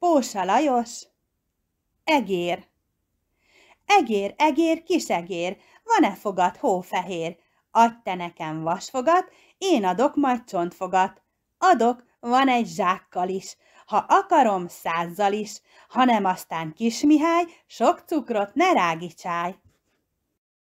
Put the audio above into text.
Pósa Lajos, egér. Egér, egér, kisegér, van-e fogat hófehér? Adj te nekem vasfogat, én adok majd csontfogat. Adok, van egy zsákkal is, ha akarom százzal is, hanem aztán kis Mihály, sok cukrot ne rági